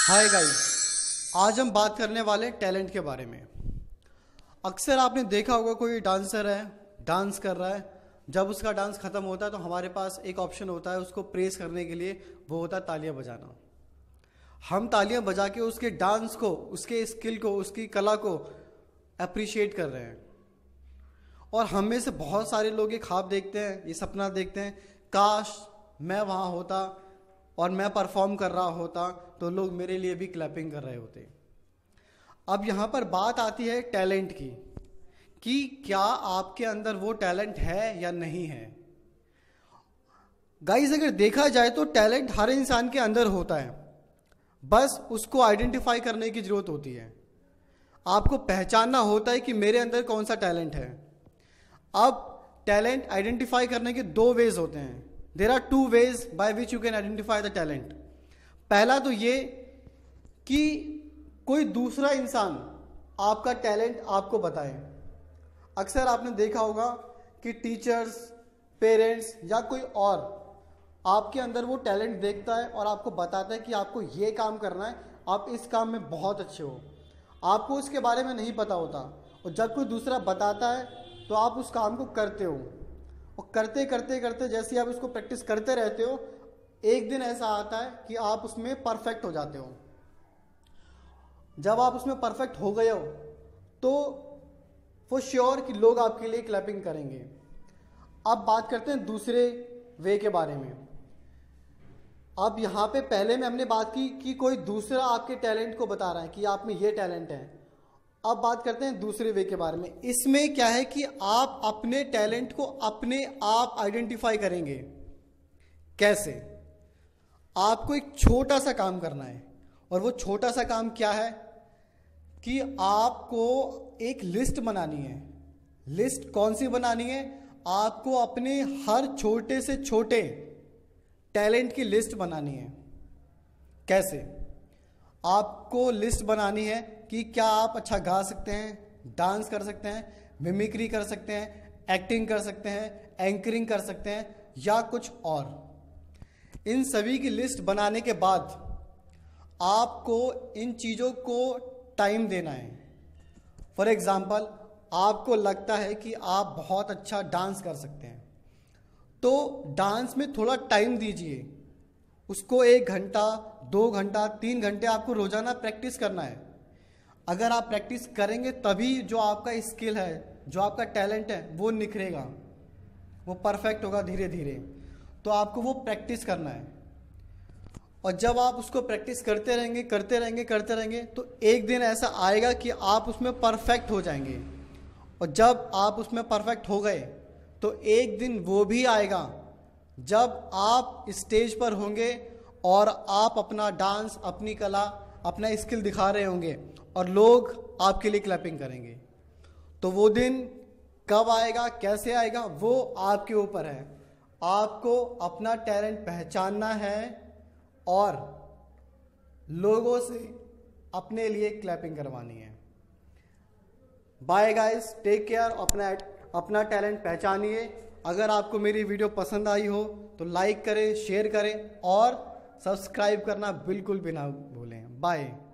hi guys आज हम बात करने वाले टैलेंट के बारे में अक्सर आपने देखा होगा कोई डांसर है डांस कर रहा है जब उसका डांस ख़त्म होता है तो हमारे पास एक ऑप्शन होता है उसको प्रेस करने के लिए वो होता है तालियां बजाना हम तालियां बजा के उसके डांस को उसके स्किल को उसकी कला को अप्रिशिएट कर रहे हैं और हम में से बहुत सारे लोग ये ख्वाब देखते हैं ये सपना देखते हैं काश मैं वहाँ होता और मैं परफॉर्म कर रहा होता तो लोग मेरे लिए भी क्लैपिंग कर रहे होते अब यहाँ पर बात आती है टैलेंट की कि क्या आपके अंदर वो टैलेंट है या नहीं है गाइस अगर देखा जाए तो टैलेंट हर इंसान के अंदर होता है बस उसको आइडेंटिफाई करने की ज़रूरत होती है आपको पहचानना होता है कि मेरे अंदर कौन सा टैलेंट है अब टैलेंट आइडेंटिफाई करने के दो वेज होते हैं there are two ways by which you can identify the talent पहला तो ये कि कोई दूसरा इंसान आपका टैलेंट आपको बताए अक्सर आपने देखा होगा कि टीचर्स पेरेंट्स या कोई और आपके अंदर वो टैलेंट देखता है और आपको बताता है कि आपको ये काम करना है आप इस काम में बहुत अच्छे हो आपको उसके बारे में नहीं पता होता और जब कोई दूसरा बताता है तो आप उस काम को करते हो और करते करते करते जैसे आप इसको प्रैक्टिस करते रहते हो एक दिन ऐसा आता है कि आप उसमें परफेक्ट हो जाते हो जब आप उसमें परफेक्ट हो गए हो तो वो श्योर कि लोग आपके लिए क्लैपिंग करेंगे अब बात करते हैं दूसरे वे के बारे में अब यहाँ पे पहले में हमने बात की कि कोई दूसरा आपके टैलेंट को बता रहा है कि आप में ये टैलेंट है अब बात करते हैं दूसरे वे के बारे में इसमें क्या है कि आप अपने टैलेंट को अपने आप आइडेंटिफाई करेंगे कैसे आपको एक छोटा सा काम करना है और वो छोटा सा काम क्या है कि आपको एक लिस्ट बनानी है लिस्ट कौन सी बनानी है आपको अपने हर छोटे से छोटे टैलेंट की लिस्ट बनानी है कैसे आपको लिस्ट बनानी है कि क्या आप अच्छा गा सकते हैं डांस कर सकते हैं मिमिक्री कर सकते हैं एक्टिंग कर सकते हैं एंकरिंग कर सकते हैं या कुछ और इन सभी की लिस्ट बनाने के बाद आपको इन चीज़ों को टाइम देना है फॉर एग्ज़ाम्पल आपको लगता है कि आप बहुत अच्छा डांस कर सकते हैं तो डांस में थोड़ा टाइम दीजिए उसको एक घंटा दो घंटा तीन घंटे आपको रोजाना प्रैक्टिस करना है अगर आप प्रैक्टिस करेंगे तभी जो आपका स्किल है जो आपका टैलेंट है वो निखरेगा वो परफेक्ट होगा धीरे धीरे तो आपको वो प्रैक्टिस करना है और जब आप उसको प्रैक्टिस करते रहेंगे करते रहेंगे करते रहेंगे तो एक दिन ऐसा आएगा कि आप उसमें परफेक्ट हो जाएंगे और जब आप उसमें परफेक्ट हो गए तो एक दिन वो भी आएगा जब आप स्टेज पर होंगे और आप अपना डांस अपनी कला अपना स्किल दिखा रहे होंगे और लोग आपके लिए क्लैपिंग करेंगे तो वो दिन कब आएगा कैसे आएगा वो आपके ऊपर है आपको अपना टैलेंट पहचानना है और लोगों से अपने लिए क्लैपिंग करवानी है बाय गाइस टेक केयर अपना अपना टैलेंट पहचानिए अगर आपको मेरी वीडियो पसंद आई हो तो लाइक करें शेयर करें और सब्सक्राइब करना बिल्कुल भी ना भूलें बाय